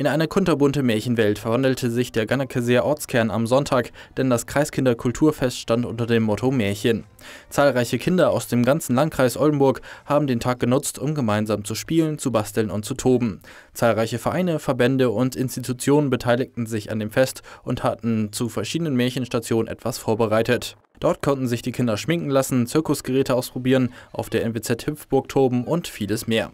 In eine kunterbunte Märchenwelt verwandelte sich der Gannekeseer Ortskern am Sonntag, denn das Kreiskinderkulturfest stand unter dem Motto Märchen. Zahlreiche Kinder aus dem ganzen Landkreis Oldenburg haben den Tag genutzt, um gemeinsam zu spielen, zu basteln und zu toben. Zahlreiche Vereine, Verbände und Institutionen beteiligten sich an dem Fest und hatten zu verschiedenen Märchenstationen etwas vorbereitet. Dort konnten sich die Kinder schminken lassen, Zirkusgeräte ausprobieren, auf der NWZ Hüpfburg toben und vieles mehr.